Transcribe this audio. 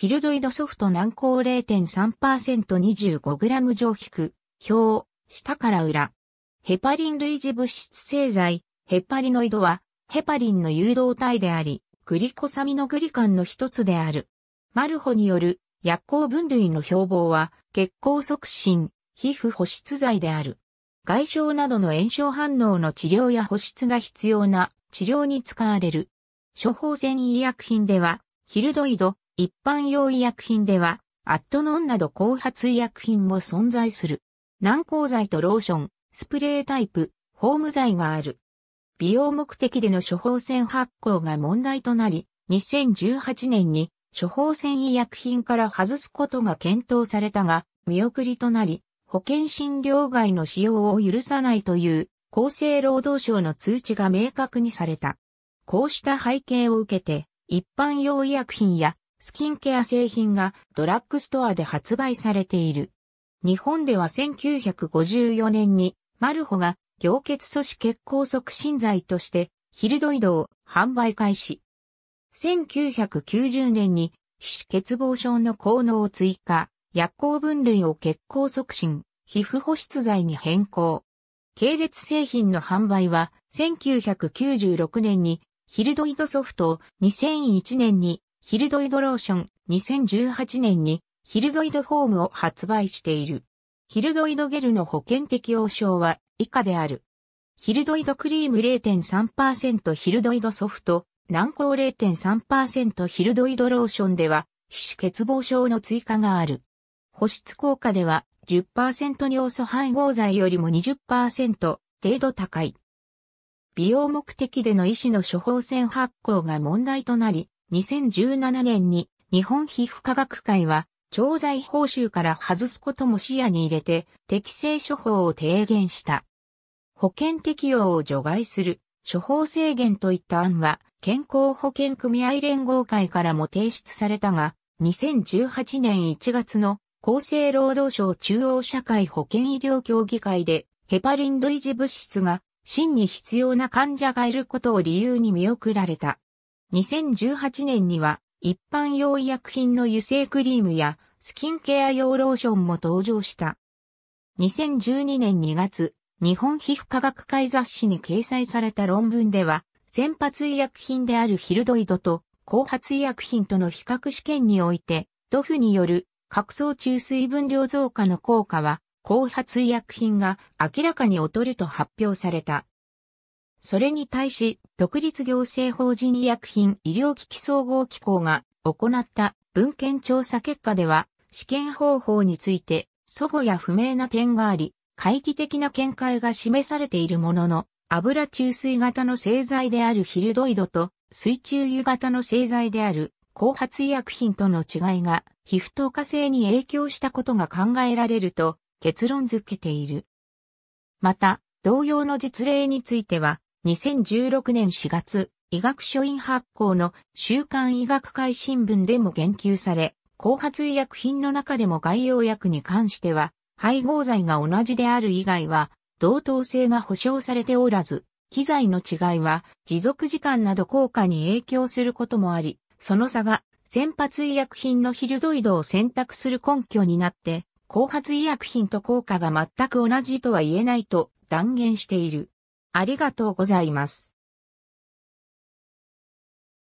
ヒルドイドソフト軟膏 0.3%25g 上皮表、下から裏。ヘパリン類似物質製剤、ヘパリノイドは、ヘパリンの誘導体であり、グリコサミノグリカンの一つである。マルホによる薬効分類の標榜は、血行促進、皮膚保湿剤である。外傷などの炎症反応の治療や保湿が必要な治療に使われる。処方箋医薬品では、ヒルドイド、一般用医薬品では、アットノンなど後発医薬品も存在する。軟膏剤とローション、スプレータイプ、ホーム剤がある。美容目的での処方箋発行が問題となり、2018年に処方箋医薬品から外すことが検討されたが、見送りとなり、保険診療外の使用を許さないという厚生労働省の通知が明確にされた。こうした背景を受けて、一般用医薬品やスキンケア製品がドラッグストアで発売されている。日本では1954年にマルホが凝血素子血行促進剤としてヒルドイドを販売開始。1990年に皮脂欠乏症の効能を追加、薬効分類を血行促進、皮膚保湿剤に変更。系列製品の販売は1996年にヒルドイドソフトを2001年にヒルドイドローション、2018年にヒルドイドフォームを発売している。ヒルドイドゲルの保険適用症は以下である。ヒルドイドクリーム0.3%ヒルドイドソフト、軟膏0.3%ヒルドイドローションでは、皮脂欠乏症の追加がある。保湿効果では10%尿素配合剤よりも20%程度高い。美容目的での医師の処方箋発行が問題となり、2017年に日本皮膚科学会は、調剤報酬から外すことも視野に入れて、適正処方を提言した。保険適用を除外する、処方制限といった案は、健康保険組合連合会からも提出されたが、2018年1月の厚生労働省中央社会保険医療協議会で、ヘパリン類似物質が真に必要な患者がいることを理由に見送られた。2018年には一般用医薬品の油性クリームやスキンケア用ローションも登場した。2012年2月、日本皮膚科学会雑誌に掲載された論文では、先発医薬品であるヒルドイドと後発医薬品との比較試験において、塗布による角層中水分量増加の効果は、後発医薬品が明らかに劣ると発表された。それに対し、独立行政法人医薬品医療機器総合機構が行った文献調査結果では、試験方法について、祖母や不明な点があり、懐疑的な見解が示されているものの、油注水型の製剤であるヒルドイドと水中油型の製剤である後発医薬品との違いが皮膚透過性に影響したことが考えられると結論付けている。また、同様の実例については、2016年4月、医学書院発行の週刊医学会新聞でも言及され、後発医薬品の中でも外用薬に関しては、配合剤が同じである以外は、同等性が保障されておらず、機材の違いは持続時間など効果に影響することもあり、その差が先発医薬品のヒルドイドを選択する根拠になって、後発医薬品と効果が全く同じとは言えないと断言している。ありがとうございます。